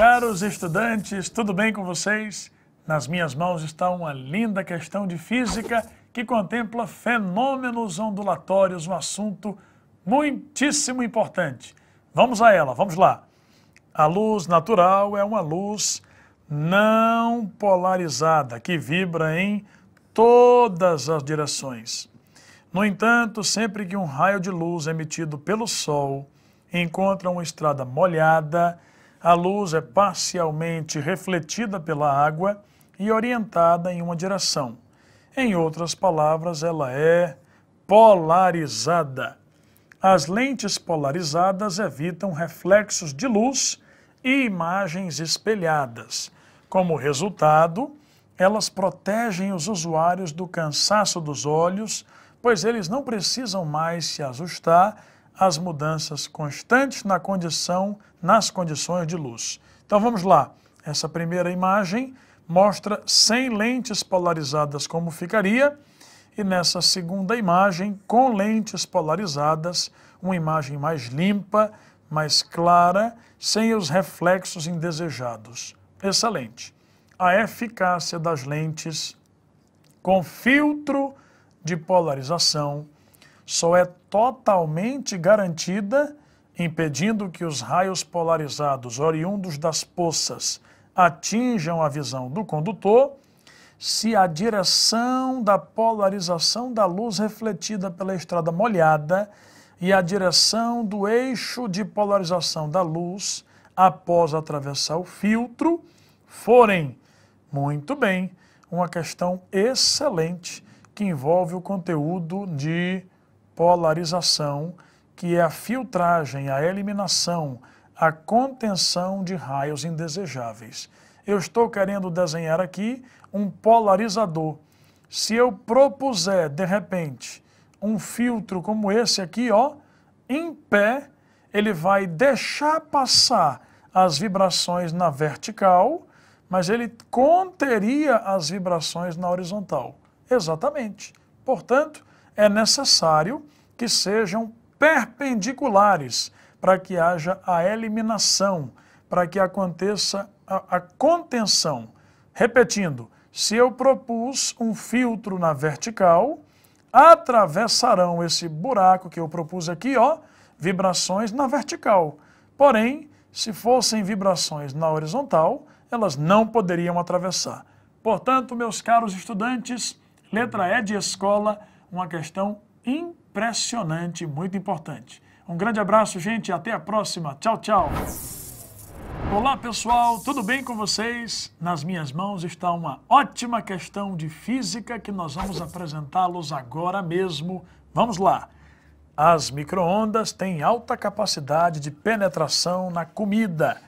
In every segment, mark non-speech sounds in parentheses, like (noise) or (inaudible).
Caros estudantes, tudo bem com vocês? Nas minhas mãos está uma linda questão de física que contempla fenômenos ondulatórios, um assunto muitíssimo importante. Vamos a ela, vamos lá. A luz natural é uma luz não polarizada que vibra em todas as direções. No entanto, sempre que um raio de luz emitido pelo Sol encontra uma estrada molhada, a luz é parcialmente refletida pela água e orientada em uma direção. Em outras palavras, ela é polarizada. As lentes polarizadas evitam reflexos de luz e imagens espelhadas. Como resultado, elas protegem os usuários do cansaço dos olhos, pois eles não precisam mais se ajustar as mudanças constantes na condição, nas condições de luz. Então vamos lá. Essa primeira imagem mostra sem lentes polarizadas como ficaria e nessa segunda imagem com lentes polarizadas, uma imagem mais limpa, mais clara, sem os reflexos indesejados. Excelente. A eficácia das lentes com filtro de polarização só é totalmente garantida impedindo que os raios polarizados oriundos das poças atinjam a visão do condutor, se a direção da polarização da luz refletida pela estrada molhada e a direção do eixo de polarização da luz após atravessar o filtro forem. Muito bem, uma questão excelente que envolve o conteúdo de polarização, que é a filtragem, a eliminação, a contenção de raios indesejáveis. Eu estou querendo desenhar aqui um polarizador. Se eu propuser, de repente, um filtro como esse aqui, ó, em pé, ele vai deixar passar as vibrações na vertical, mas ele conteria as vibrações na horizontal. Exatamente. Portanto, é necessário que sejam perpendiculares para que haja a eliminação, para que aconteça a, a contenção. Repetindo, se eu propus um filtro na vertical, atravessarão esse buraco que eu propus aqui, ó, vibrações na vertical. Porém, se fossem vibrações na horizontal, elas não poderiam atravessar. Portanto, meus caros estudantes, letra E de escola, uma questão impressionante, muito importante. Um grande abraço, gente, até a próxima. Tchau, tchau. Olá, pessoal, tudo bem com vocês? Nas minhas mãos está uma ótima questão de física que nós vamos apresentá-los agora mesmo. Vamos lá. As microondas têm alta capacidade de penetração na comida,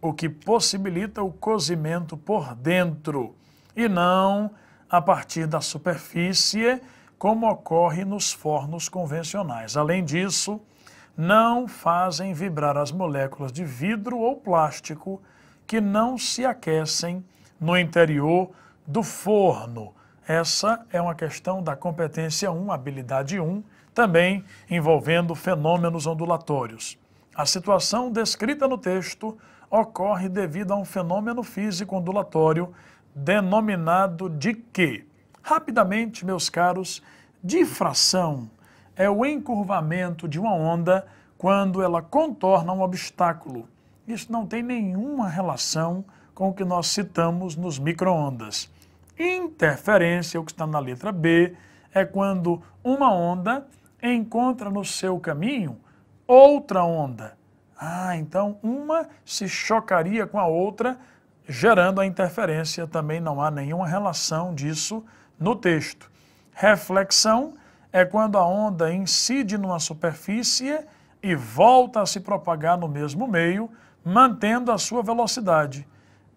o que possibilita o cozimento por dentro e não a partir da superfície como ocorre nos fornos convencionais. Além disso, não fazem vibrar as moléculas de vidro ou plástico que não se aquecem no interior do forno. Essa é uma questão da competência 1, habilidade 1, também envolvendo fenômenos ondulatórios. A situação descrita no texto ocorre devido a um fenômeno físico ondulatório denominado de quê? Rapidamente, meus caros, difração é o encurvamento de uma onda quando ela contorna um obstáculo. Isso não tem nenhuma relação com o que nós citamos nos microondas. Interferência, o que está na letra B, é quando uma onda encontra no seu caminho outra onda. Ah, então uma se chocaria com a outra, gerando a interferência. Também não há nenhuma relação disso no texto. Reflexão é quando a onda incide numa superfície e volta a se propagar no mesmo meio, mantendo a sua velocidade.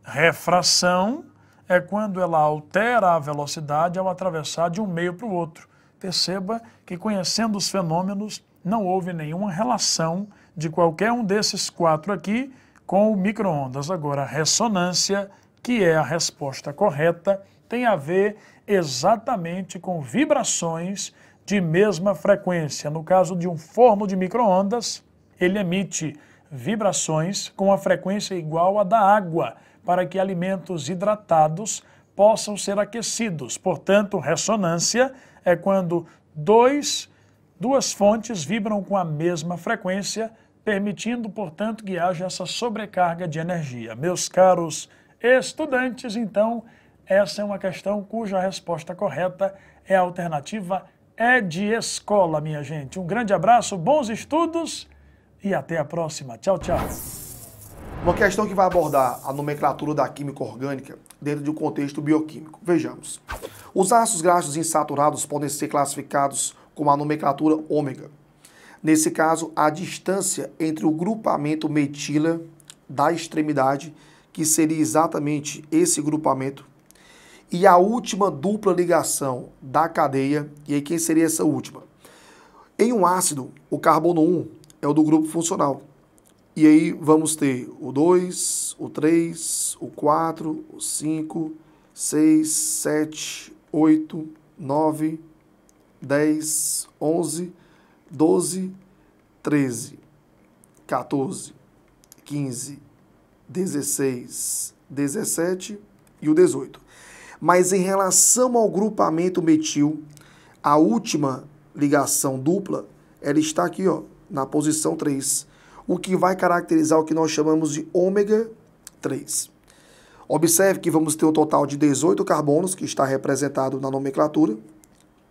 Refração é quando ela altera a velocidade ao atravessar de um meio para o outro. Perceba que, conhecendo os fenômenos, não houve nenhuma relação de qualquer um desses quatro aqui com o micro-ondas. Agora, ressonância, que é a resposta correta tem a ver exatamente com vibrações de mesma frequência. No caso de um forno de microondas, ele emite vibrações com a frequência igual à da água, para que alimentos hidratados possam ser aquecidos. Portanto, ressonância é quando dois, duas fontes vibram com a mesma frequência, permitindo, portanto, que haja essa sobrecarga de energia. Meus caros estudantes, então, essa é uma questão cuja resposta correta é a alternativa é de escola, minha gente. Um grande abraço, bons estudos e até a próxima. Tchau, tchau. Uma questão que vai abordar a nomenclatura da química orgânica dentro de um contexto bioquímico. Vejamos. Os ácidos graxos insaturados podem ser classificados como a nomenclatura ômega. Nesse caso, a distância entre o grupamento metila da extremidade, que seria exatamente esse grupamento, e a última dupla ligação da cadeia. E aí, quem seria essa última? Em um ácido, o carbono 1 é o do grupo funcional. E aí vamos ter o 2, o 3, o 4, o 5, 6, 7, 8, 9, 10, 11, 12, 13, 14, 15, 16, 17 e o 18. Mas em relação ao grupamento metil, a última ligação dupla, ela está aqui, ó, na posição 3, o que vai caracterizar o que nós chamamos de ômega 3. Observe que vamos ter um total de 18 carbonos, que está representado na nomenclatura,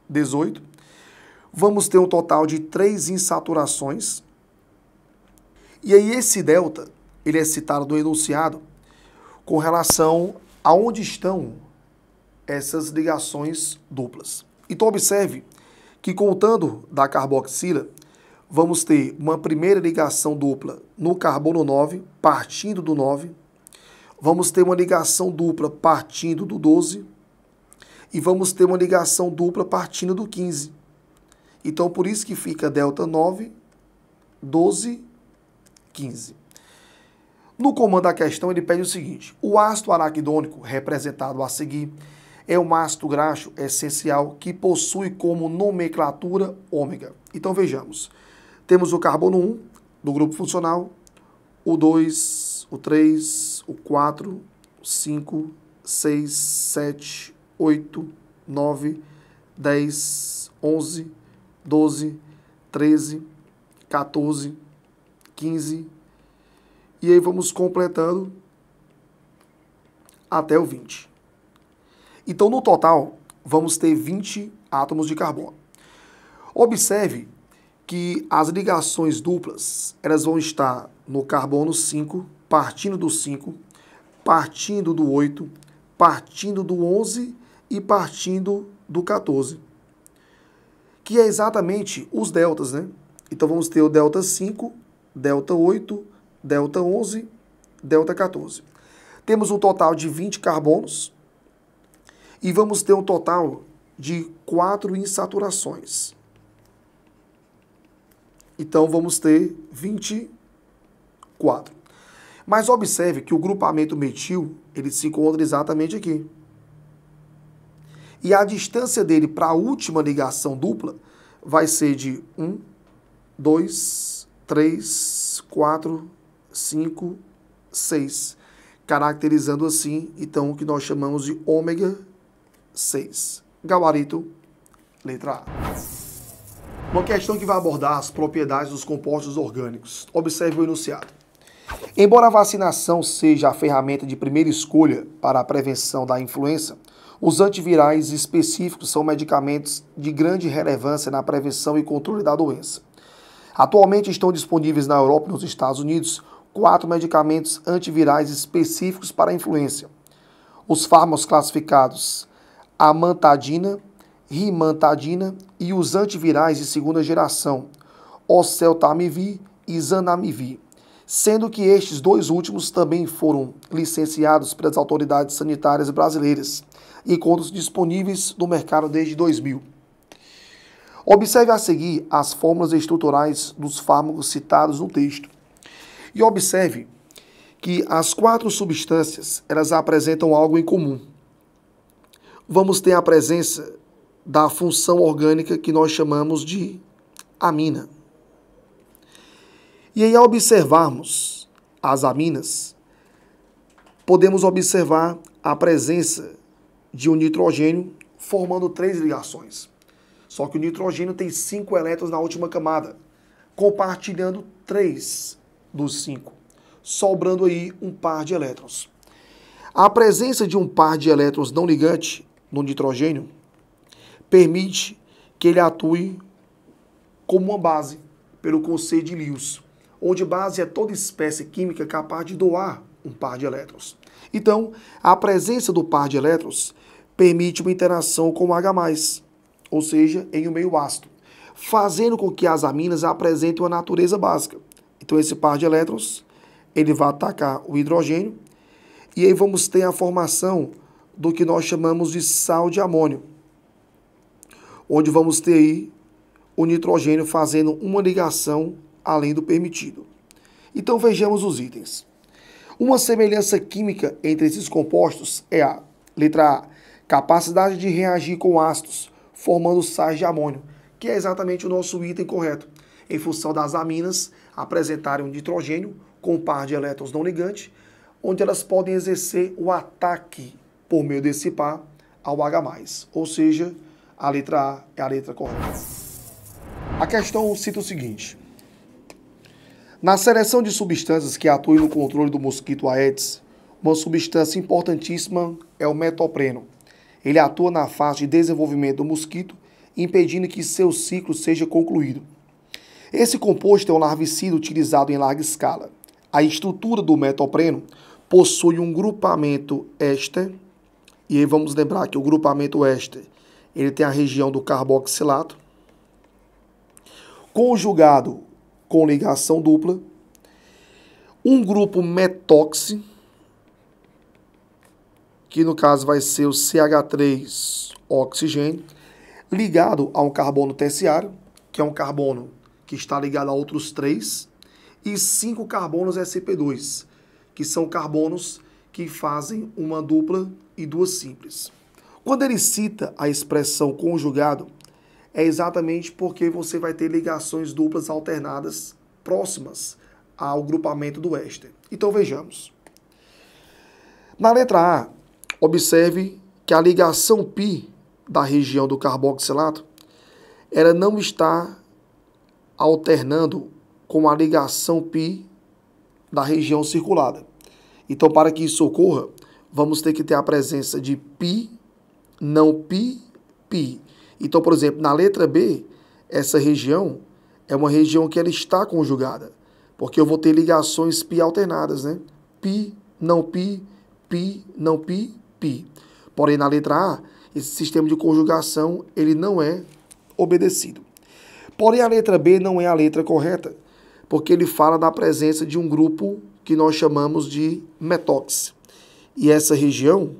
18. Vamos ter um total de 3 insaturações. E aí esse delta, ele é citado no enunciado com relação a onde estão essas ligações duplas. Então observe que contando da carboxila, vamos ter uma primeira ligação dupla no carbono 9, partindo do 9, vamos ter uma ligação dupla partindo do 12 e vamos ter uma ligação dupla partindo do 15. Então, por isso que fica delta 9, 12, 15. No comando da questão, ele pede o seguinte, o ácido araquidônico, representado a seguir, é um ácido graxo essencial que possui como nomenclatura ômega. Então vejamos. Temos o carbono 1 do grupo funcional, o 2, o 3, o 4, 5, 6, 7, 8, 9, 10, 11, 12, 13, 14, 15. E aí vamos completando até o 20. Então, no total, vamos ter 20 átomos de carbono. Observe que as ligações duplas, elas vão estar no carbono 5, partindo do 5, partindo do 8, partindo do 11 e partindo do 14, que é exatamente os deltas, né? Então vamos ter o delta 5, delta 8, delta 11, delta 14. Temos um total de 20 carbonos, e vamos ter um total de quatro insaturações. Então, vamos ter 24. Mas observe que o grupamento metil, ele se encontra exatamente aqui. E a distância dele para a última ligação dupla vai ser de 1, 2, 3, 4, 5, 6. Caracterizando assim, então, o que nós chamamos de ômega 6. Gabarito, letra A. Uma questão que vai abordar as propriedades dos compostos orgânicos. Observe o enunciado. Embora a vacinação seja a ferramenta de primeira escolha para a prevenção da influenza, os antivirais específicos são medicamentos de grande relevância na prevenção e controle da doença. Atualmente estão disponíveis na Europa e nos Estados Unidos quatro medicamentos antivirais específicos para a influenza. Os fármacos classificados amantadina, rimantadina e os antivirais de segunda geração, oceltamivir e zanamivir, sendo que estes dois últimos também foram licenciados pelas autoridades sanitárias brasileiras e encontram disponíveis no mercado desde 2000. Observe a seguir as fórmulas estruturais dos fármacos citados no texto. E observe que as quatro substâncias, elas apresentam algo em comum vamos ter a presença da função orgânica que nós chamamos de amina. E aí, ao observarmos as aminas, podemos observar a presença de um nitrogênio formando três ligações. Só que o nitrogênio tem cinco elétrons na última camada, compartilhando três dos cinco, sobrando aí um par de elétrons. A presença de um par de elétrons não ligante no nitrogênio permite que ele atue como uma base, pelo conceito de Lewis, onde base é toda espécie química capaz de doar um par de elétrons. Então, a presença do par de elétrons permite uma interação com o H+, ou seja, em um meio ácido, fazendo com que as aminas apresentem uma natureza básica. Então, esse par de elétrons, ele vai atacar o hidrogênio, e aí vamos ter a formação do que nós chamamos de sal de amônio, onde vamos ter aí o nitrogênio fazendo uma ligação além do permitido. Então vejamos os itens. Uma semelhança química entre esses compostos é a letra A, capacidade de reagir com ácidos, formando sais de amônio, que é exatamente o nosso item correto, em função das aminas apresentarem um nitrogênio com um par de elétrons não ligante, onde elas podem exercer o ataque por meio desse par ao H+. Ou seja, a letra A é a letra correta. A questão cita o seguinte. Na seleção de substâncias que atuem no controle do mosquito Aedes, uma substância importantíssima é o metopreno. Ele atua na fase de desenvolvimento do mosquito, impedindo que seu ciclo seja concluído. Esse composto é um larvicida utilizado em larga escala. A estrutura do metopreno possui um grupamento éster e aí vamos lembrar que o grupamento éster, ele tem a região do carboxilato, conjugado com ligação dupla, um grupo metoxi, que no caso vai ser o CH3 oxigênio, ligado a um carbono terciário, que é um carbono que está ligado a outros três, e cinco carbonos sp2, que são carbonos que fazem uma dupla e duas simples. Quando ele cita a expressão conjugado, é exatamente porque você vai ter ligações duplas alternadas próximas ao grupamento do éster. Então vejamos. Na letra A, observe que a ligação π da região do carboxilato ela não está alternando com a ligação π da região circulada. Então, para que isso ocorra, vamos ter que ter a presença de pi, não pi, pi. Então, por exemplo, na letra B, essa região é uma região que ela está conjugada, porque eu vou ter ligações pi alternadas, né? Pi, não pi, pi, não pi, pi. Porém, na letra A, esse sistema de conjugação ele não é obedecido. Porém, a letra B não é a letra correta, porque ele fala da presença de um grupo que nós chamamos de metóxido. E essa região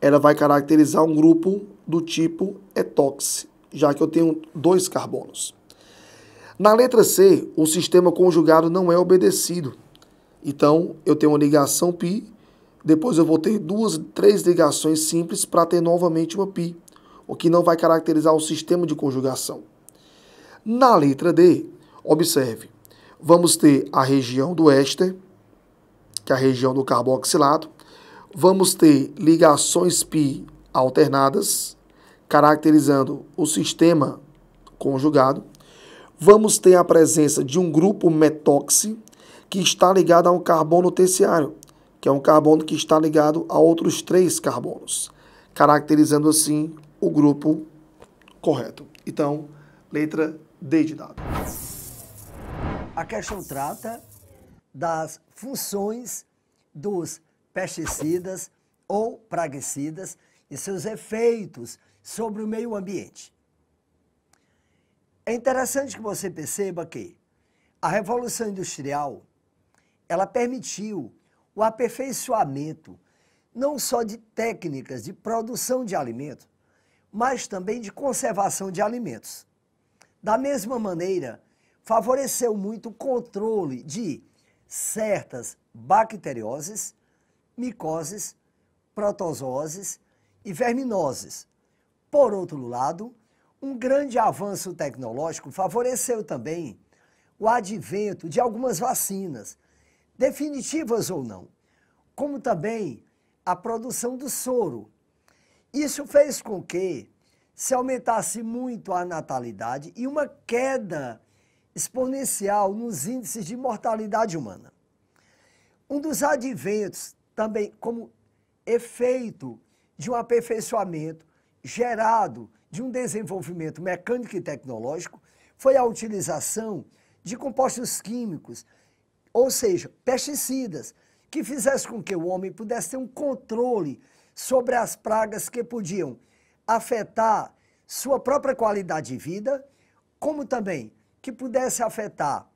ela vai caracterizar um grupo do tipo etox, já que eu tenho dois carbonos. Na letra C, o sistema conjugado não é obedecido. Então, eu tenho uma ligação π, depois eu vou ter duas, três ligações simples para ter novamente uma π, o que não vai caracterizar o sistema de conjugação. Na letra D, observe, vamos ter a região do éster, que é a região do carboxilato. Vamos ter ligações pi alternadas, caracterizando o sistema conjugado. Vamos ter a presença de um grupo metóxi que está ligado a um carbono terciário, que é um carbono que está ligado a outros três carbonos, caracterizando assim o grupo correto. Então, letra D de dado. A questão trata das funções dos pesticidas ou praguicidas e seus efeitos sobre o meio ambiente. É interessante que você perceba que a Revolução Industrial ela permitiu o aperfeiçoamento não só de técnicas de produção de alimento, mas também de conservação de alimentos. Da mesma maneira, favoreceu muito o controle de certas bacterioses, micoses, protozooses e verminoses. Por outro lado, um grande avanço tecnológico favoreceu também o advento de algumas vacinas, definitivas ou não, como também a produção do soro. Isso fez com que se aumentasse muito a natalidade e uma queda exponencial nos índices de mortalidade humana. Um dos adventos, também como efeito de um aperfeiçoamento gerado de um desenvolvimento mecânico e tecnológico, foi a utilização de compostos químicos, ou seja, pesticidas, que fizesse com que o homem pudesse ter um controle sobre as pragas que podiam afetar sua própria qualidade de vida, como também que pudesse afetar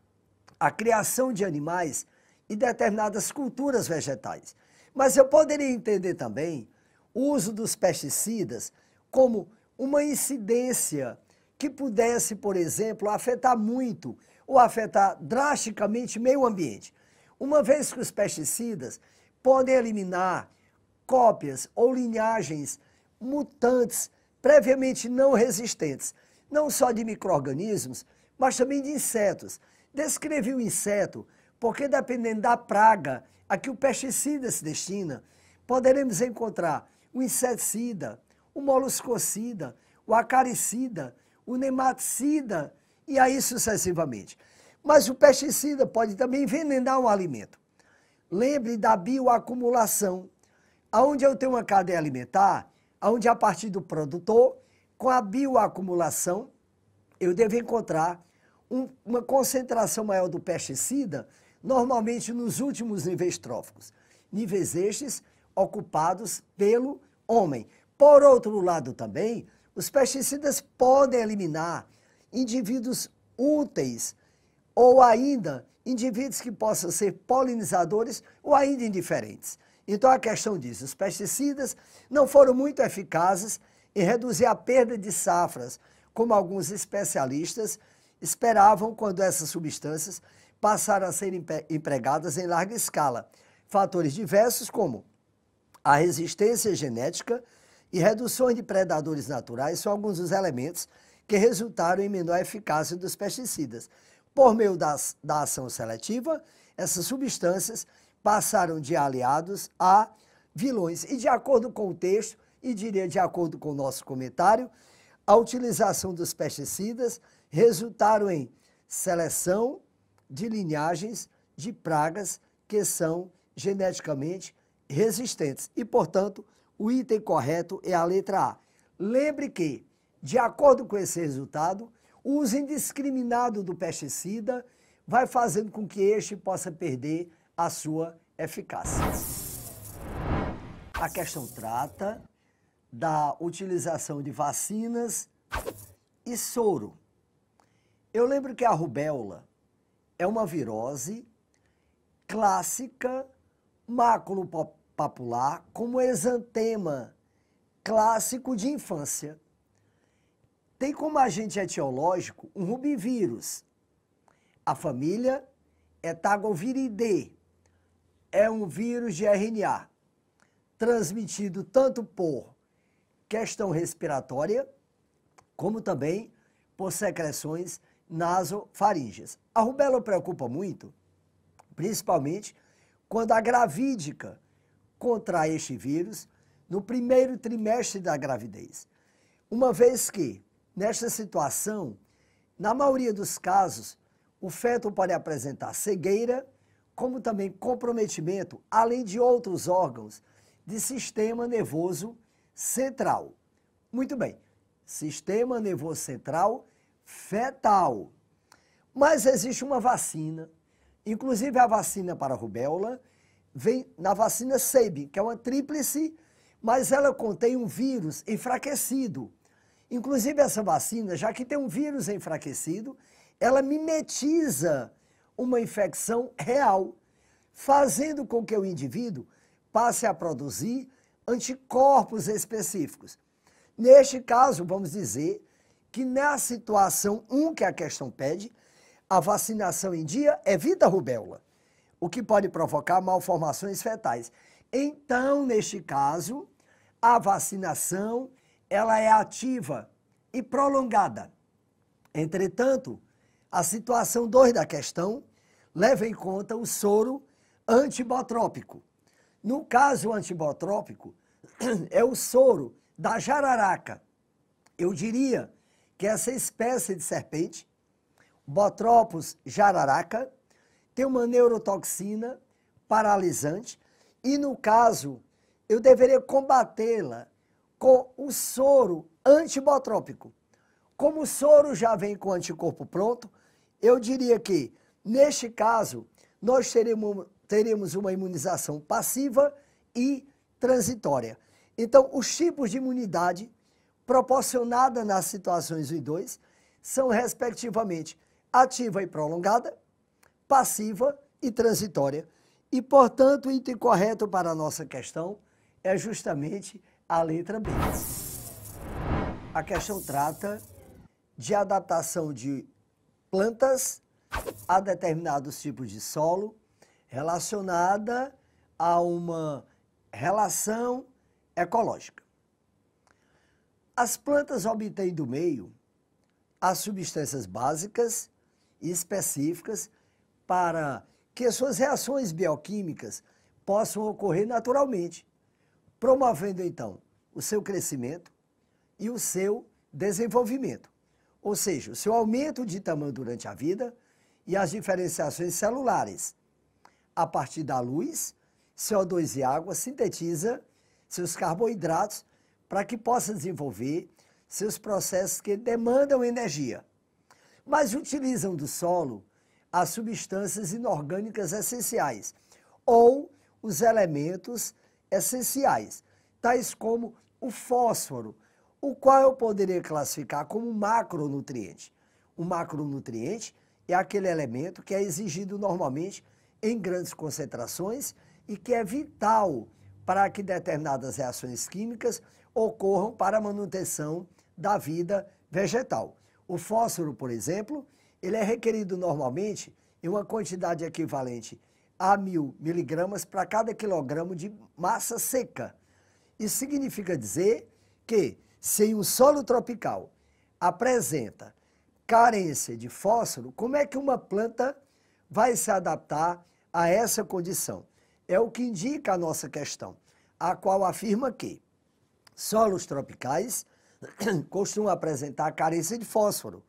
a criação de animais e determinadas culturas vegetais. Mas eu poderia entender também o uso dos pesticidas como uma incidência que pudesse, por exemplo, afetar muito ou afetar drasticamente o meio ambiente. Uma vez que os pesticidas podem eliminar cópias ou linhagens mutantes previamente não resistentes, não só de micro-organismos, mas também de insetos. Descrevi o inseto porque, dependendo da praga a que o pesticida se destina, poderemos encontrar o inseticida, o moluscocida, o acaricida, o nematicida e aí sucessivamente. Mas o pesticida pode também envenenar um alimento. Lembre da bioacumulação, aonde eu tenho uma cadeia alimentar, aonde a partir do produtor, com a bioacumulação, eu devo encontrar um, uma concentração maior do pesticida, normalmente nos últimos níveis tróficos. Níveis estes ocupados pelo homem. Por outro lado, também, os pesticidas podem eliminar indivíduos úteis ou ainda indivíduos que possam ser polinizadores ou ainda indiferentes. Então a questão diz: os pesticidas não foram muito eficazes em reduzir a perda de safras, como alguns especialistas esperavam quando essas substâncias passaram a ser empregadas em larga escala. Fatores diversos como a resistência genética e reduções de predadores naturais são alguns dos elementos que resultaram em menor eficácia dos pesticidas. Por meio da da ação seletiva, essas substâncias passaram de aliados a vilões. E de acordo com o texto, e diria de acordo com o nosso comentário, a utilização dos pesticidas resultaram em seleção de linhagens de pragas que são geneticamente resistentes. E, portanto, o item correto é a letra A. Lembre que, de acordo com esse resultado, o uso indiscriminado do pesticida vai fazendo com que este possa perder a sua eficácia. A questão trata da utilização de vacinas e soro. Eu lembro que a rubéola é uma virose clássica popular, como exantema clássico de infância. Tem como agente etiológico um rubivírus. A família é Tagoviridae. É um vírus de RNA transmitido tanto por questão respiratória como também por secreções nasofaringes. A rubéola preocupa muito, principalmente quando a gravídica contrai este vírus no primeiro trimestre da gravidez. Uma vez que, nesta situação, na maioria dos casos, o feto pode apresentar cegueira, como também comprometimento, além de outros órgãos, de sistema nervoso central. Muito bem, sistema nervoso central fetal. Mas existe uma vacina, inclusive a vacina para a rubéola, vem na vacina Sabin que é uma tríplice, mas ela contém um vírus enfraquecido. Inclusive essa vacina, já que tem um vírus enfraquecido, ela mimetiza uma infecção real, fazendo com que o indivíduo passe a produzir anticorpos específicos. Neste caso, vamos dizer que na situação 1 que a questão pede, a vacinação em dia evita é a rubéola, o que pode provocar malformações fetais. Então, neste caso, a vacinação ela é ativa e prolongada. Entretanto, a situação 2 da questão leva em conta o soro antibotrópico. No caso antibotrópico, (clears throat) é o soro da jararaca. Eu diria que é essa espécie de serpente, Botropus jararaca, tem uma neurotoxina paralisante e, no caso, eu deveria combatê-la com o soro antibotrópico. Como o soro já vem com anticorpo pronto, eu diria que, neste caso, nós teremos uma imunização passiva e transitória. Então, os tipos de imunidade proporcionada nas situações 1 e 2 são, respectivamente, ativa e prolongada, passiva e transitória. E, portanto, o item correto para a nossa questão é justamente a letra B. A questão trata de adaptação de plantas a determinados tipos de solo relacionada a uma relação ecológica. As plantas obtêm do meio as substâncias básicas e específicas para que suas reações bioquímicas possam ocorrer naturalmente, promovendo então o seu crescimento e o seu desenvolvimento, ou seja, o seu aumento de tamanho durante a vida e as diferenciações celulares. A partir da luz, CO2 e água sintetiza seus carboidratos para que possa desenvolver seus processos que demandam energia, mas utilizam do solo as substâncias inorgânicas essenciais ou os elementos essenciais, tais como o fósforo, o qual eu poderia classificar como macronutriente. O macronutriente é aquele elemento que é exigido normalmente em grandes concentrações e que é vital para que determinadas reações químicas ocorram para a manutenção da vida vegetal. O fósforo, por exemplo, ele é requerido normalmente em uma quantidade equivalente a mil miligramas para cada quilogramo de massa seca. Isso significa dizer que, se um solo tropical apresenta carência de fósforo, como é que uma planta vai se adaptar a essa condição? É o que indica a nossa questão, a qual afirma que Solos tropicais (clears throat) costumam apresentar carência de fósforo.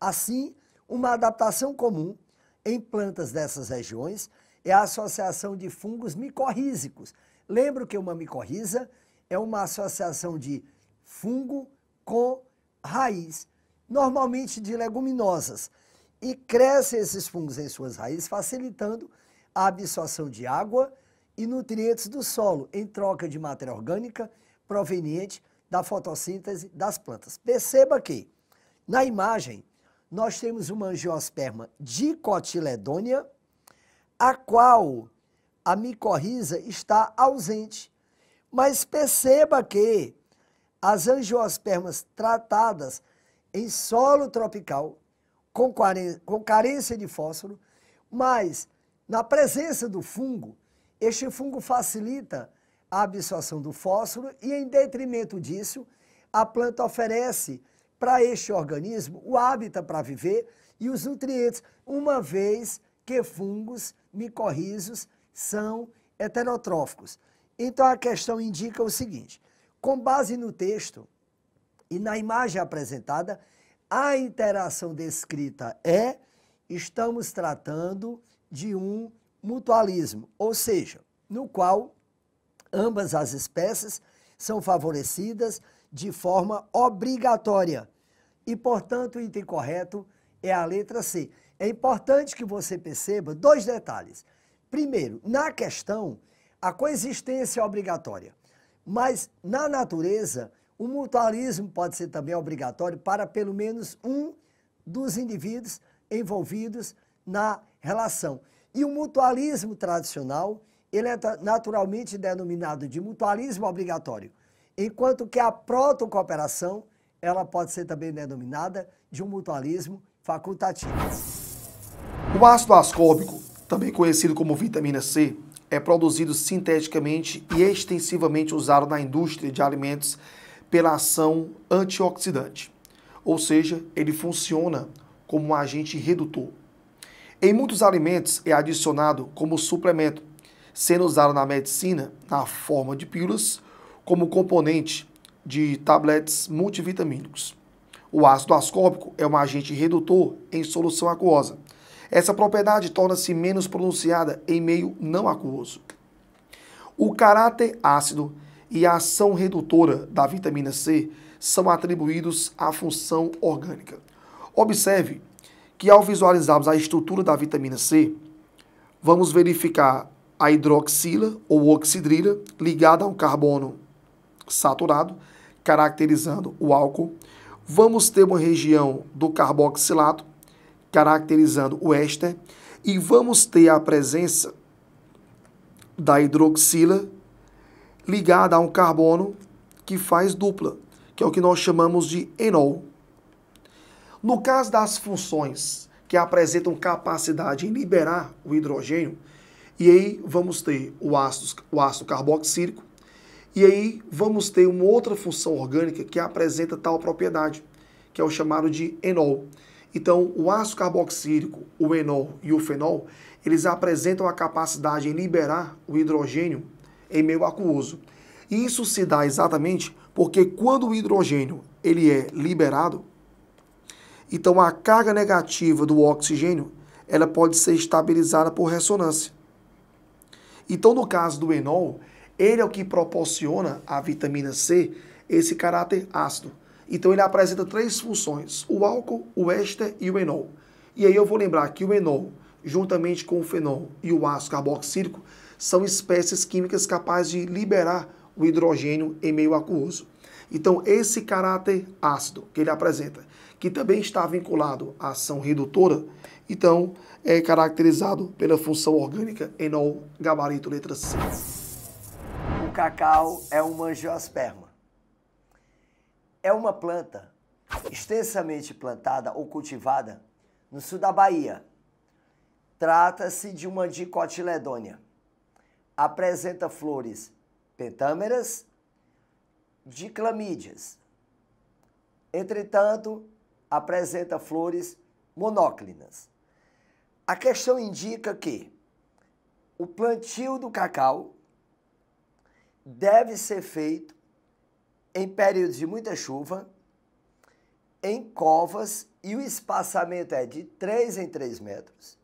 Assim, uma adaptação comum em plantas dessas regiões é a associação de fungos micorrízicos. Lembro que uma micorriza é uma associação de fungo com raiz, normalmente de leguminosas, e crescem esses fungos em suas raízes, facilitando a absorção de água e nutrientes do solo em troca de matéria orgânica proveniente da fotossíntese das plantas. Perceba que, na imagem, nós temos uma angiosperma dicotiledônia, a qual a micorriza está ausente. Mas perceba que as angiospermas tratadas em solo tropical, com carência de fósforo, mas na presença do fungo, este fungo facilita a absorção do fósforo e, em detrimento disso, a planta oferece para este organismo o hábitat para viver e os nutrientes, uma vez que fungos, micorrizos são heterotróficos. Então a questão indica o seguinte: com base no texto e na imagem apresentada, a interação descrita é estamos tratando de um mutualismo, ou seja, no qual ambas as espécies são favorecidas de forma obrigatória. E, portanto, o item correto é a letra C. É importante que você perceba dois detalhes. Primeiro, na questão, a coexistência é obrigatória. Mas, na natureza, o mutualismo pode ser também obrigatório para pelo menos um dos indivíduos envolvidos na relação. E o mutualismo tradicional ele é naturalmente denominado de mutualismo obrigatório, enquanto que a protocooperação ela pode ser também denominada de um mutualismo facultativo. O ácido ascórbico, também conhecido como vitamina C, é produzido sinteticamente e extensivamente usado na indústria de alimentos pela ação antioxidante, ou seja, ele funciona como um agente redutor. Em muitos alimentos é adicionado como suplemento, sendo usado na medicina na forma de pílulas como componente de tabletes multivitamínicos. O ácido ascórbico é um agente redutor em solução aquosa. Essa propriedade torna-se menos pronunciada em meio não aquoso. O caráter ácido e a ação redutora da vitamina C são atribuídos à função orgânica. Observe que ao visualizarmos a estrutura da vitamina C, vamos verificar a hidroxila ou oxidrila ligada a um carbono saturado, caracterizando o álcool. Vamos ter uma região do carboxilato, caracterizando o éster, e vamos ter a presença da hidroxila ligada a um carbono que faz dupla, que é o que nós chamamos de enol. No caso das funções que apresentam capacidade em liberar o hidrogênio, e aí vamos ter o ácido, o ácido carboxílico, e aí vamos ter uma outra função orgânica que apresenta tal propriedade, que é o chamado de enol. Então, o ácido carboxílico, o enol e o fenol, eles apresentam a capacidade em liberar o hidrogênio em meio aquoso. E isso se dá exatamente porque quando o hidrogênio ele é liberado, então a carga negativa do oxigênio ela pode ser estabilizada por ressonância. Então, no caso do enol, ele é o que proporciona à vitamina C esse caráter ácido. Então, ele apresenta três funções: o álcool, o éster e o enol. E aí eu vou lembrar que o enol, juntamente com o fenol e o ácido carboxílico, são espécies químicas capazes de liberar o hidrogênio em meio aquoso. Então, esse caráter ácido que ele apresenta, que também está vinculado à ação redutora, então, é caracterizado pela função orgânica enol, gabarito letra C. O cacau é uma angiosperma. É uma planta extensamente plantada ou cultivada no sul da Bahia. Trata-se de uma dicotiledônia. Apresenta flores pentâmeras, diclamídeas. Entretanto, apresenta flores monóclinas. A questão indica que o plantio do cacau deve ser feito em períodos de muita chuva, em covas, e o espaçamento é de 3 em 3 metros,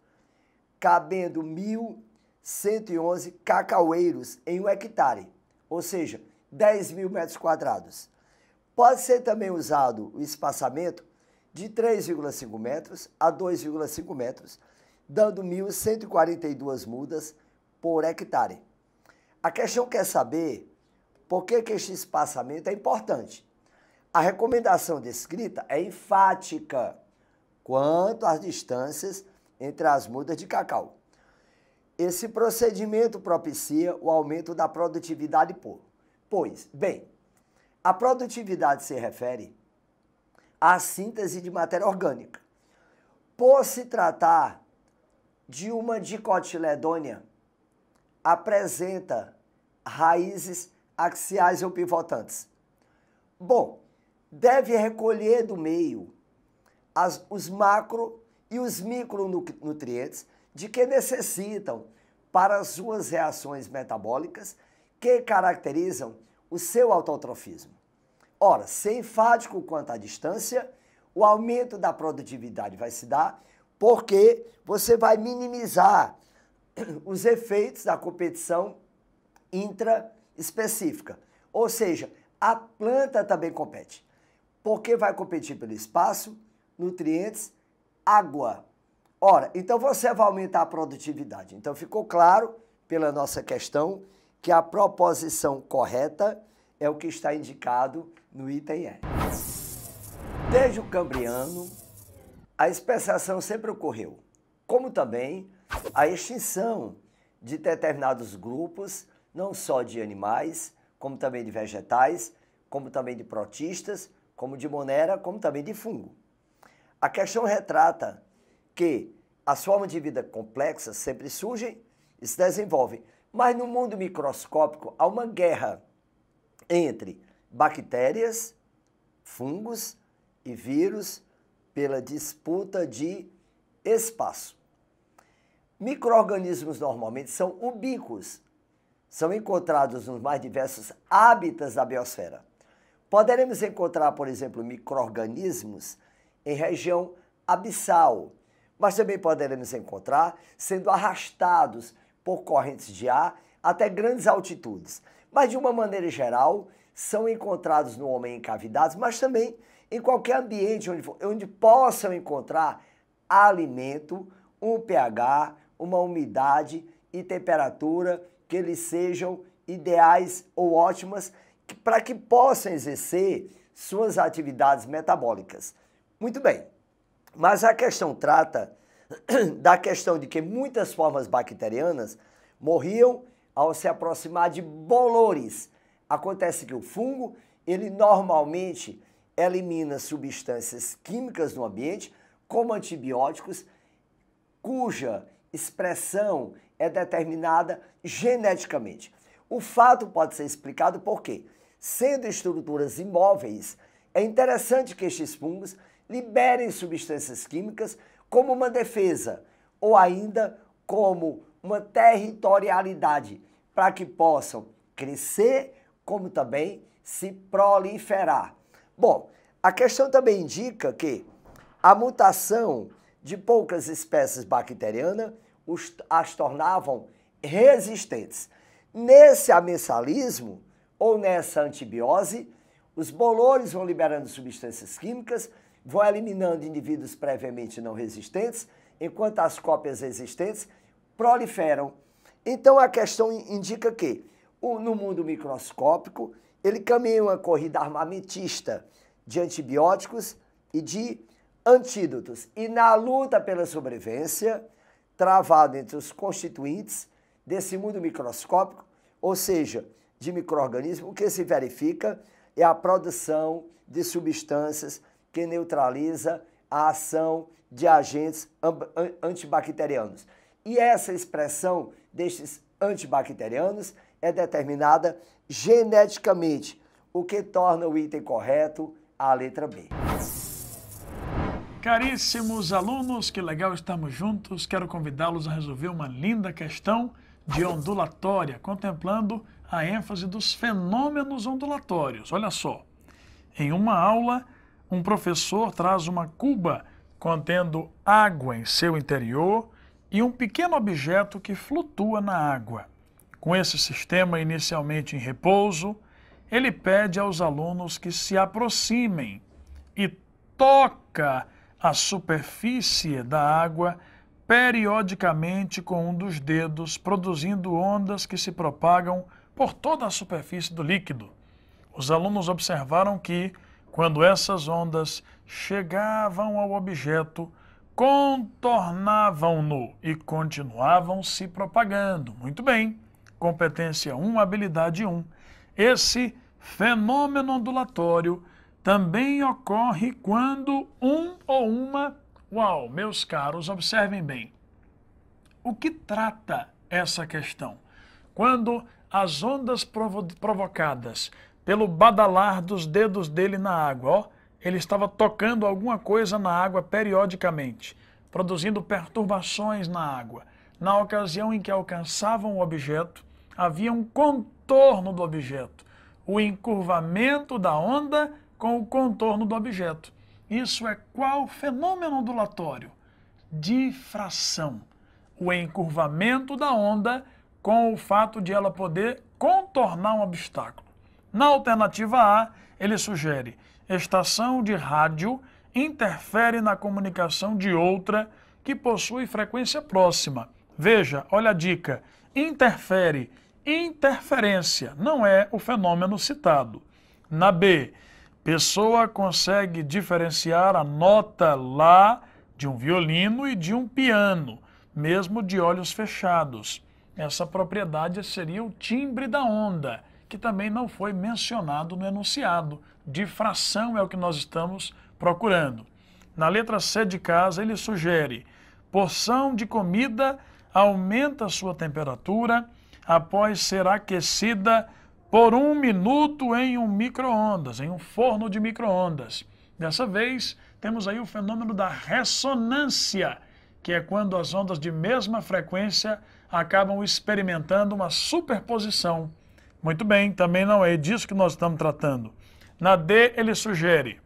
cabendo 1.111 cacaueiros em um hectare, ou seja, 10 mil metros quadrados. Pode ser também usado o espaçamento de 3,5 metros a 2,5 metros, dando 1.142 mudas por hectare. A questão quer é saber por que, que este espaçamento é importante. A recomendação descrita é enfática quanto às distâncias entre as mudas de cacau. Esse procedimento propicia o aumento da produtividade por. Pois, bem, a produtividade se refere à síntese de matéria orgânica. Por se tratar de uma dicotiledônia apresenta raízes axiais ou pivotantes. Bom, deve recolher do meio as, os macro e os micronutrientes de que necessitam para as suas reações metabólicas que caracterizam o seu autotrofismo. Ora, sem enfático quanto à distância, o aumento da produtividade vai se dar porque você vai minimizar (clears throat) os efeitos da competição intra específica, Ou seja, a planta também compete, porque vai competir pelo espaço, nutrientes, água. Ora, então você vai aumentar a produtividade. Então ficou claro pela nossa questão que a proposição correta é o que está indicado no item E. Desde o Cambriano, a especiação sempre ocorreu, como também a extinção de determinados grupos, não só de animais, como também de vegetais, como também de protistas, como de monera, como também de fungo. A questão retrata que as formas de vida complexas sempre surgem e se desenvolvem, mas no mundo microscópico há uma guerra entre bactérias, fungos e vírus pela disputa de espaço. Microorganismos normalmente são ubíquos, são encontrados nos mais diversos hábitats da biosfera. Poderemos encontrar, por exemplo, microorganismos em região abissal, mas também poderemos encontrar sendo arrastados por correntes de ar até grandes altitudes. Mas de uma maneira geral, são encontrados no homem em cavidades, mas também em qualquer ambiente onde, for, onde possam encontrar alimento, um pH, uma umidade e temperatura que eles sejam ideais ou ótimas para que possam exercer suas atividades metabólicas. Muito bem, mas a questão trata (clears throat) da questão de que muitas formas bacterianas morriam ao se aproximar de bolores. Acontece que o fungo, ele normalmente elimina substâncias químicas no ambiente, como antibióticos, cuja expressão é determinada geneticamente. O fato pode ser explicado porque, sendo estruturas imóveis, é interessante que estes fungos liberem substâncias químicas como uma defesa ou ainda como uma territorialidade para que possam crescer como também se proliferar. Bom, a questão também indica que a mutação de poucas espécies bacterianas as tornavam resistentes. Nesse amensalismo ou nessa antibiose, os bolores vão liberando substâncias químicas, vão eliminando indivíduos previamente não resistentes, enquanto as cópias resistentes proliferam. Então a questão indica que no mundo microscópico ele caminha uma corrida armamentista de antibióticos e de antídotos. E na luta pela sobrevivência, travado entre os constituintes desse mundo microscópico, ou seja, de microorganismos, o que se verifica é a produção de substâncias que neutraliza a ação de agentes antibacterianos. E essa expressão destes antibacterianos é determinada geneticamente, o que torna o item correto a letra B. Caríssimos alunos, que legal estamos juntos. Quero convidá-los a resolver uma linda questão de ondulatória, contemplando a ênfase dos fenômenos ondulatórios. Olha só, em uma aula, um professor traz uma cuba contendo água em seu interior e um pequeno objeto que flutua na água. Com esse sistema inicialmente em repouso, ele pede aos alunos que se aproximem e toca a superfície da água periodicamente com um dos dedos, produzindo ondas que se propagam por toda a superfície do líquido. Os alunos observaram que, quando essas ondas chegavam ao objeto, contornavam-no e continuavam se propagando. Muito bem competência 1, habilidade 1. Esse fenômeno ondulatório também ocorre quando um ou uma. Uau, meus caros, observem bem. O que trata essa questão? Quando as ondas provo provocadas pelo badalar dos dedos dele na água, ó, ele estava tocando alguma coisa na água periodicamente, produzindo perturbações na água. Na ocasião em que alcançavam o objeto, havia um contorno do objeto, o encurvamento da onda com o contorno do objeto. Isso é qual fenômeno ondulatório? Difração. O encurvamento da onda com o fato de ela poder contornar um obstáculo. Na alternativa A, ele sugere: estação de rádio interfere na comunicação de outra que possui frequência próxima. Veja, olha a dica: interfere interferência, não é o fenômeno citado. Na B, pessoa consegue diferenciar a nota Lá de um violino e de um piano, mesmo de olhos fechados. Essa propriedade seria o timbre da onda, que também não foi mencionado no enunciado. Difração é o que nós estamos procurando. Na letra C de casa, ele sugere: porção de comida aumenta sua temperatura após ser aquecida por um minuto em um micro-ondas, em um forno de micro-ondas. Dessa vez, temos aí o fenômeno da ressonância, que é quando as ondas de mesma frequência acabam experimentando uma superposição. Muito bem, também não é disso que nós estamos tratando. Na D, ele sugere: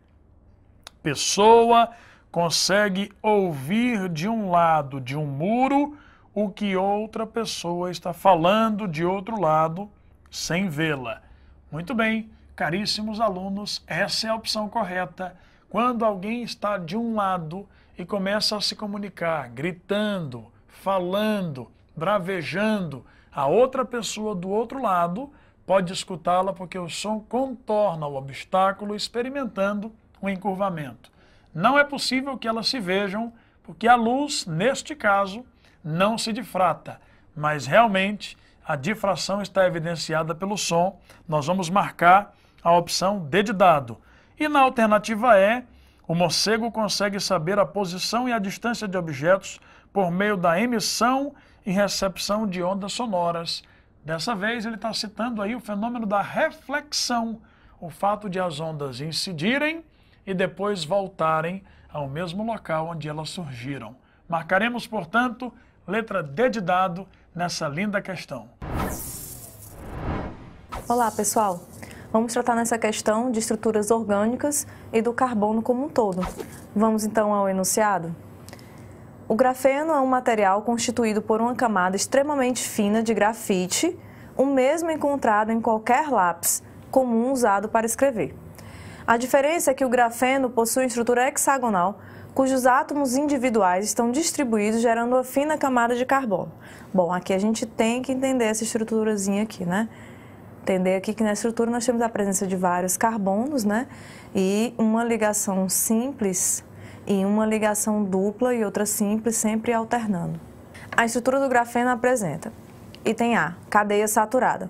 pessoa consegue ouvir de um lado de um muro o que outra pessoa está falando de outro lado sem vê-la. Muito bem, caríssimos alunos, essa é a opção correta. Quando alguém está de um lado e começa a se comunicar, gritando, falando, bravejando, a outra pessoa do outro lado pode escutá-la porque o som contorna o obstáculo, experimentando um encurvamento. Não é possível que elas se vejam, porque a luz, neste caso, não se difrata, mas realmente a difração está evidenciada pelo som. Nós vamos marcar a opção D de dado. E na alternativa E, o morcego consegue saber a posição e a distância de objetos por meio da emissão e recepção de ondas sonoras. Dessa vez ele está citando aí o fenômeno da reflexão, o fato de as ondas incidirem e depois voltarem ao mesmo local onde elas surgiram. Marcaremos, portanto, letra D de dado nessa linda questão. Olá, pessoal. Vamos tratar nessa questão de estruturas orgânicas e do carbono como um todo. Vamos então ao enunciado? O grafeno é um material constituído por uma camada extremamente fina de grafite, o mesmo encontrado em qualquer lápis comum usado para escrever. A diferença é que o grafeno possui estrutura hexagonal, cujos átomos individuais estão distribuídos, gerando uma fina camada de carbono. Bom, aqui a gente tem que entender essa estruturazinha aqui, né? Entender aqui que na estrutura nós temos a presença de vários carbonos, né? E uma ligação simples e uma ligação dupla e outra simples, sempre alternando. A estrutura do grafeno apresenta: item A, cadeia saturada.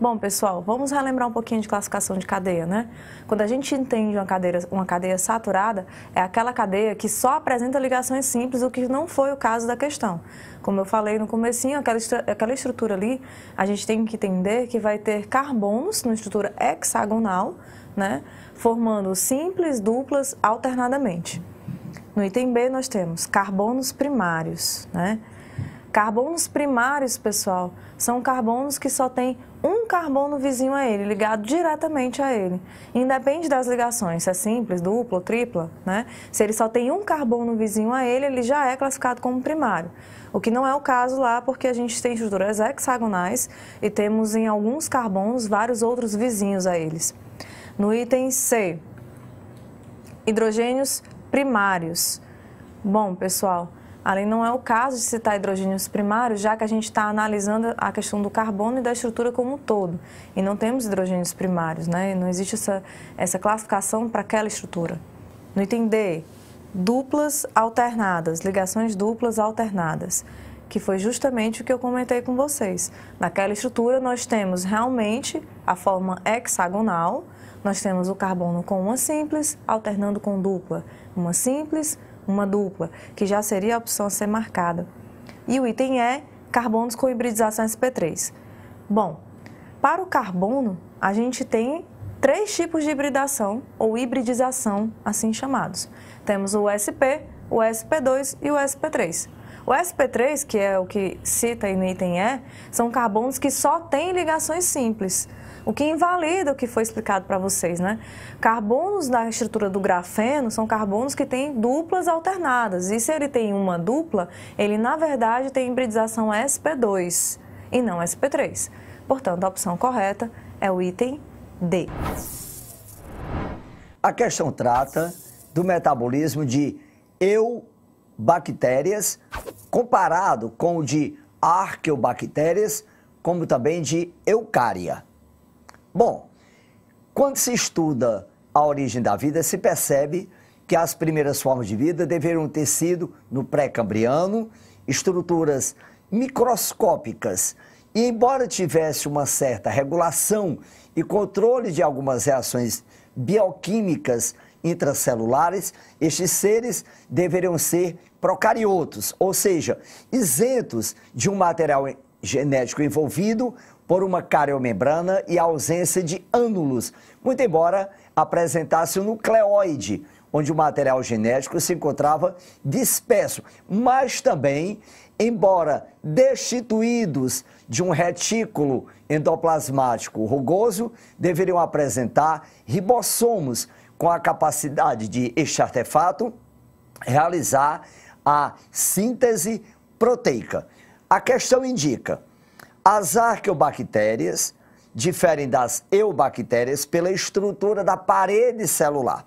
Bom, pessoal, vamos relembrar um pouquinho de classificação de cadeia, né? Quando a gente entende uma, cadeira, uma cadeia saturada, é aquela cadeia que só apresenta ligações simples, o que não foi o caso da questão. Como eu falei no comecinho, aquela, aquela estrutura ali, a gente tem que entender que vai ter carbonos numa estrutura hexagonal, né? Formando simples, duplas, alternadamente. No item B, nós temos carbonos primários, né? Carbonos primários, pessoal, são carbonos que só têm um carbono vizinho a ele, ligado diretamente a ele. Independe das ligações, se é simples, dupla ou tripla, né? Se ele só tem um carbono vizinho a ele, ele já é classificado como primário. O que não é o caso lá, porque a gente tem estruturas hexagonais e temos em alguns carbonos vários outros vizinhos a eles. No item C, hidrogênios primários. Bom, pessoal, Ali não é o caso de citar hidrogênios primários, já que a gente está analisando a questão do carbono e da estrutura como um todo. E não temos hidrogênios primários, né? não existe essa, essa classificação para aquela estrutura. No item D, duplas alternadas, ligações duplas alternadas, que foi justamente o que eu comentei com vocês. Naquela estrutura, nós temos realmente a forma hexagonal, nós temos o carbono com uma simples alternando com dupla, uma simples uma dupla, que já seria a opção a ser marcada. E o item é carbonos com hibridização sp3. Bom, para o carbono, a gente tem três tipos de hibridação ou hibridização, assim chamados. Temos o SP, o SP2 e o SP3. O SP3, que é o que cita aí no item E, são carbonos que só têm ligações simples o que invalida o que foi explicado para vocês, né? Carbonos da estrutura do grafeno são carbonos que têm duplas alternadas, e se ele tem uma dupla, ele na verdade tem hibridização sp2 e não sp3. Portanto, a opção correta é o item D. A questão trata do metabolismo de eubactérias comparado com o de arqueobactérias, como também de eucária. Bom, quando se estuda a origem da vida, se percebe que as primeiras formas de vida deveriam ter sido, no pré-cambriano, estruturas microscópicas. E, embora tivesse uma certa regulação e controle de algumas reações bioquímicas intracelulares, estes seres deveriam ser procariotos, ou seja, isentos de um material genético envolvido por uma cariomembrana e ausência de ânulos, muito embora apresentasse um nucleóide, onde o material genético se encontrava disperso, mas também, embora destituídos de um retículo endoplasmático rugoso, deveriam apresentar ribossomos com a capacidade de este artefato realizar a síntese proteica. A questão indica as arqueobactérias diferem das eubactérias pela estrutura da parede celular,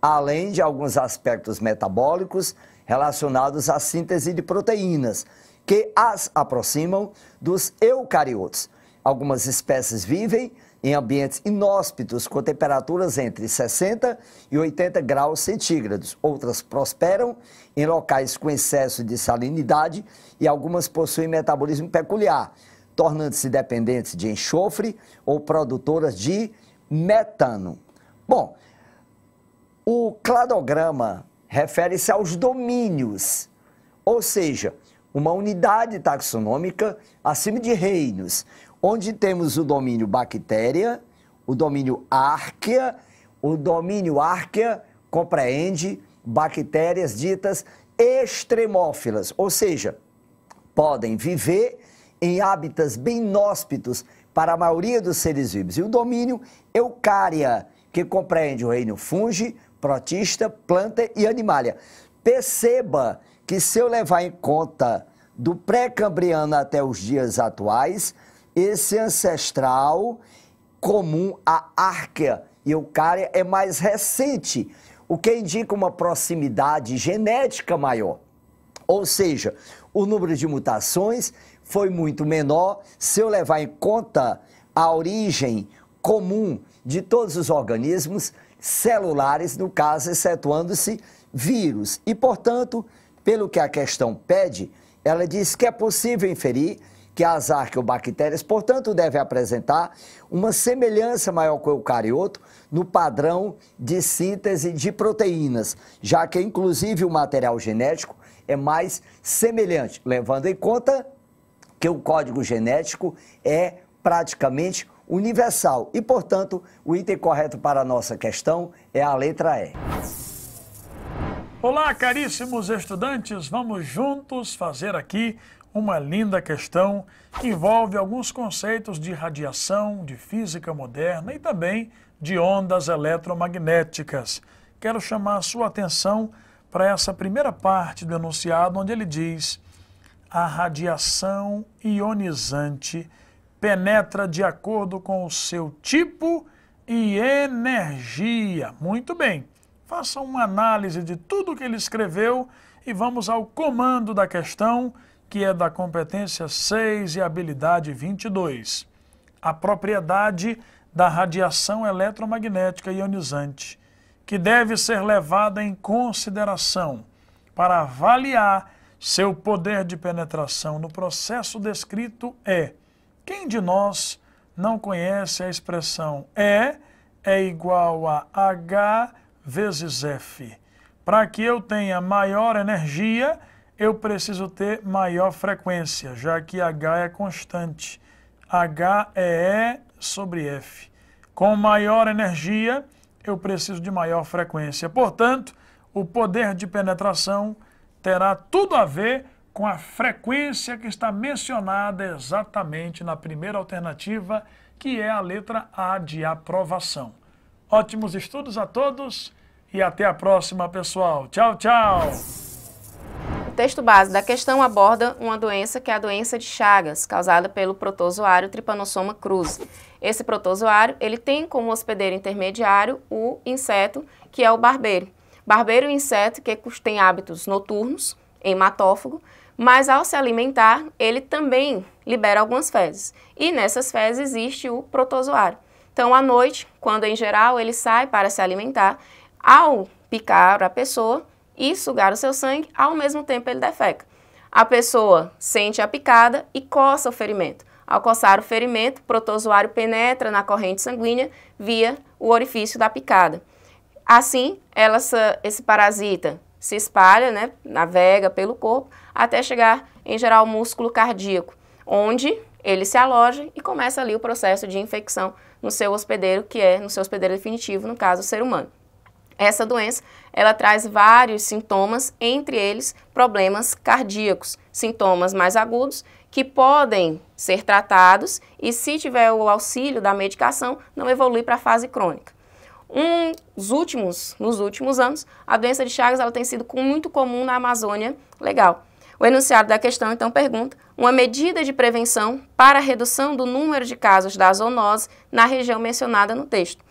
além de alguns aspectos metabólicos relacionados à síntese de proteínas, que as aproximam dos eucariotos. Algumas espécies vivem em ambientes inóspitos, com temperaturas entre 60 e 80 graus centígrados. Outras prosperam em locais com excesso de salinidade e algumas possuem metabolismo peculiar, tornando-se dependentes de enxofre ou produtoras de metano. Bom, o cladograma refere-se aos domínios, ou seja, uma unidade taxonômica acima de reinos, onde temos o domínio bactéria, o domínio árquea, o domínio árquea compreende bactérias ditas extremófilas, ou seja, podem viver em hábitats bem inóspitos para a maioria dos seres vivos. E o domínio Eucária, que compreende o reino fungi, protista, planta e animalia. Perceba que se eu levar em conta do pré-cambriano até os dias atuais, esse ancestral comum à arquea e eucária é mais recente, o que indica uma proximidade genética maior. Ou seja, o número de mutações foi muito menor se eu levar em conta a origem comum de todos os organismos celulares, no caso, excetuando-se vírus. E, portanto, pelo que a questão pede, ela diz que é possível inferir que as arqueobactérias, portanto, devem apresentar uma semelhança maior com o eucarioto no padrão de síntese de proteínas, já que, inclusive, o material genético é mais semelhante, levando em conta que o código genético é praticamente universal. E, portanto, o item correto para a nossa questão é a letra E. Olá, caríssimos estudantes, vamos juntos fazer aqui uma linda questão que envolve alguns conceitos de radiação, de física moderna e também de ondas eletromagnéticas. Quero chamar a sua atenção para essa primeira parte do enunciado, onde ele diz a radiação ionizante penetra de acordo com o seu tipo e energia. Muito bem, faça uma análise de tudo que ele escreveu e vamos ao comando da questão, que é da competência 6 e habilidade 22. A propriedade da radiação eletromagnética ionizante, que deve ser levada em consideração para avaliar seu poder de penetração no processo descrito é: quem de nós não conhece a expressão E é, é igual a H vezes F? Para que eu tenha maior energia, eu preciso ter maior frequência, já que H é constante. H é E sobre F. Com maior energia, eu preciso de maior frequência. Portanto, o poder de penetração terá tudo a ver com a frequência que está mencionada exatamente na primeira alternativa, que é a letra A de aprovação. Ótimos estudos a todos e até a próxima, pessoal. Tchau, tchau! O texto base da questão aborda uma doença que é a doença de Chagas, causada pelo protozoário Trypanosoma cruz. Esse protozoário, ele tem como hospedeiro intermediário o inseto, que é o barbeiro. Barbeiro é um inseto que tem hábitos noturnos, hematófago, mas ao se alimentar, ele também libera algumas fezes. E nessas fezes existe o protozoário. Então, à noite, quando em geral ele sai para se alimentar, ao picar a pessoa e sugar o seu sangue, ao mesmo tempo ele defeca. A pessoa sente a picada e coça o ferimento. Ao coçar o ferimento, o protozoário penetra na corrente sanguínea via o orifício da picada. Assim, ela, esse parasita se espalha, né, navega pelo corpo, até chegar, em geral, ao músculo cardíaco, onde ele se aloja e começa ali o processo de infecção no seu hospedeiro, que é no seu hospedeiro definitivo, no caso, o ser humano. Essa doença, ela traz vários sintomas, entre eles problemas cardíacos, sintomas mais agudos que podem ser tratados e se tiver o auxílio da medicação, não evoluir para a fase crônica. Um, nos últimos, nos últimos anos, a doença de Chagas ela tem sido muito comum na Amazônia Legal. O enunciado da questão então pergunta uma medida de prevenção para a redução do número de casos da zoonose na região mencionada no texto.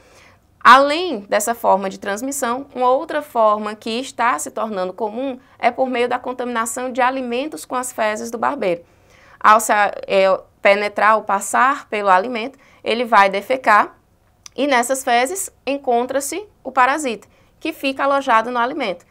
Além dessa forma de transmissão, uma outra forma que está se tornando comum é por meio da contaminação de alimentos com as fezes do barbeiro. Ao é, penetrar ou passar pelo alimento, ele vai defecar e nessas fezes encontra-se o parasita, que fica alojado no alimento.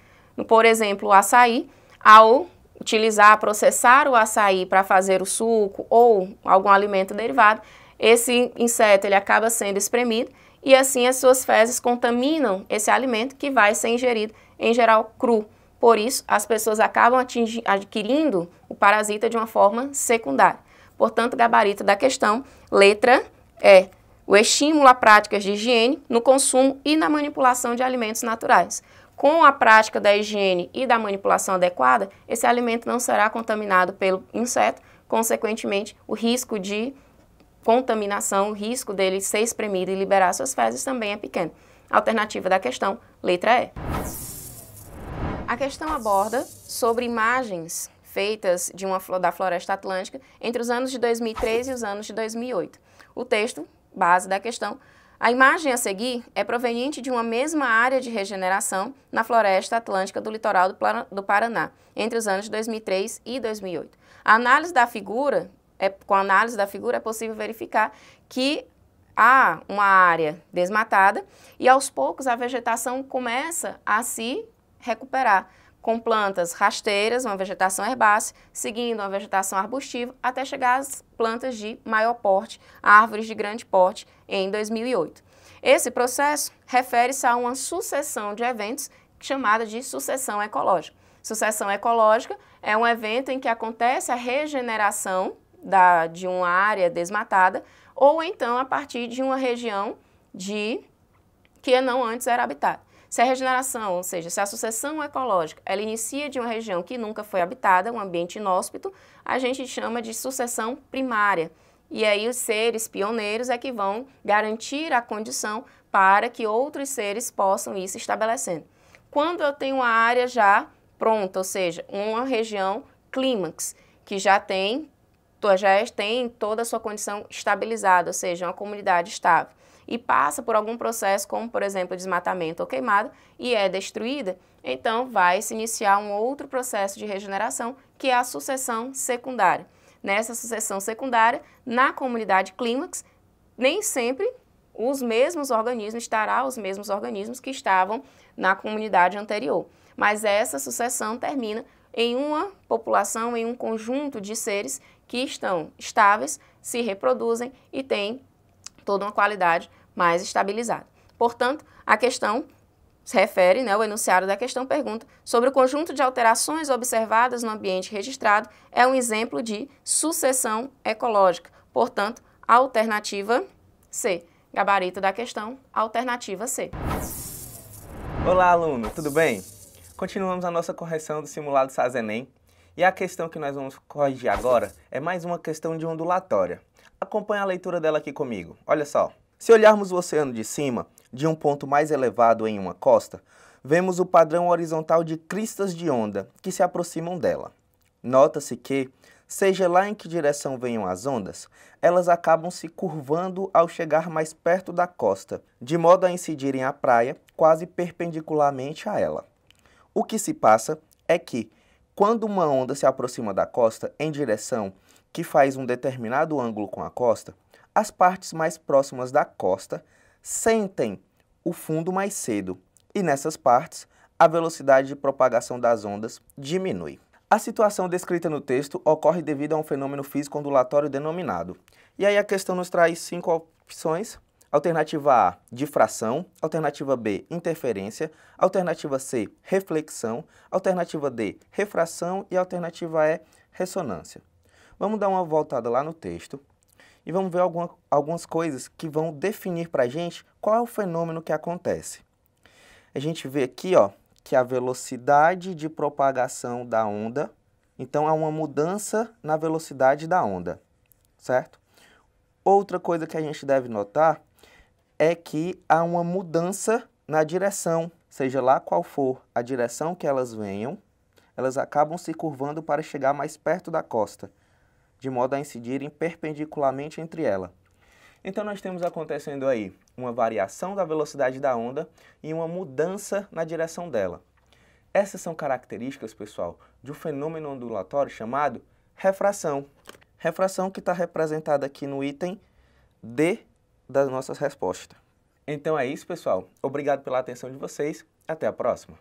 Por exemplo, o açaí, ao utilizar, processar o açaí para fazer o suco ou algum alimento derivado, esse inseto ele acaba sendo espremido e assim as suas fezes contaminam esse alimento que vai ser ingerido, em geral cru. Por isso, as pessoas acabam adquirindo o parasita de uma forma secundária. Portanto, gabarito da questão, letra E o estímulo a práticas de higiene no consumo e na manipulação de alimentos naturais. Com a prática da higiene e da manipulação adequada, esse alimento não será contaminado pelo inseto, consequentemente, o risco de contaminação, o risco dele ser espremido e liberar suas fezes também é pequeno. Alternativa da questão, letra E. A questão aborda sobre imagens feitas de uma da floresta atlântica entre os anos de 2003 e os anos de 2008. O texto base da questão, a imagem a seguir é proveniente de uma mesma área de regeneração na floresta atlântica do litoral do Paraná, entre os anos 2003 e 2008. A análise da figura, é, com a análise da figura é possível verificar que há uma área desmatada e aos poucos a vegetação começa a se recuperar, com plantas rasteiras, uma vegetação herbácea, seguindo uma vegetação arbustiva, até chegar às plantas de maior porte, árvores de grande porte, em 2008. Esse processo refere-se a uma sucessão de eventos chamada de sucessão ecológica. Sucessão ecológica é um evento em que acontece a regeneração da, de uma área desmatada ou então a partir de uma região de que não antes era habitada. Se a regeneração, ou seja, se a sucessão ecológica, ela inicia de uma região que nunca foi habitada, um ambiente inóspito, a gente chama de sucessão primária. E aí os seres pioneiros é que vão garantir a condição para que outros seres possam ir se estabelecendo. Quando eu tenho uma área já pronta, ou seja, uma região clímax, que já tem, já tem toda a sua condição estabilizada, ou seja, uma comunidade estável e passa por algum processo, como por exemplo desmatamento ou queimada, e é destruída, então vai se iniciar um outro processo de regeneração, que é a sucessão secundária. Nessa sucessão secundária, na comunidade clímax, nem sempre os mesmos organismos, estarão os mesmos organismos que estavam na comunidade anterior. Mas essa sucessão termina em uma população, em um conjunto de seres que estão estáveis, se reproduzem e têm toda uma qualidade mais estabilizado. Portanto, a questão se refere, né, o enunciado da questão pergunta sobre o conjunto de alterações observadas no ambiente registrado é um exemplo de sucessão ecológica. Portanto, alternativa C. Gabarito da questão, alternativa C. Olá, aluno, tudo bem? Continuamos a nossa correção do simulado SASENEM e a questão que nós vamos corrigir agora é mais uma questão de ondulatória. Acompanhe a leitura dela aqui comigo. Olha só. Se olharmos o oceano de cima, de um ponto mais elevado em uma costa, vemos o padrão horizontal de cristas de onda que se aproximam dela. Nota-se que, seja lá em que direção venham as ondas, elas acabam se curvando ao chegar mais perto da costa, de modo a incidirem à praia quase perpendicularmente a ela. O que se passa é que, quando uma onda se aproxima da costa em direção que faz um determinado ângulo com a costa, as partes mais próximas da costa sentem o fundo mais cedo e nessas partes a velocidade de propagação das ondas diminui. A situação descrita no texto ocorre devido a um fenômeno físico ondulatório denominado. E aí a questão nos traz cinco opções: alternativa A, difração, alternativa B, interferência, alternativa C, reflexão, alternativa D, refração e alternativa E, ressonância. Vamos dar uma voltada lá no texto e vamos ver alguma, algumas coisas que vão definir para a gente qual é o fenômeno que acontece. A gente vê aqui ó, que a velocidade de propagação da onda, então há uma mudança na velocidade da onda, certo? Outra coisa que a gente deve notar é que há uma mudança na direção, seja lá qual for a direção que elas venham, elas acabam se curvando para chegar mais perto da costa de modo a incidirem perpendicularmente entre ela. Então nós temos acontecendo aí uma variação da velocidade da onda e uma mudança na direção dela. Essas são características, pessoal, de um fenômeno ondulatório chamado refração. Refração que está representada aqui no item D das nossas respostas. Então é isso, pessoal. Obrigado pela atenção de vocês. Até a próxima.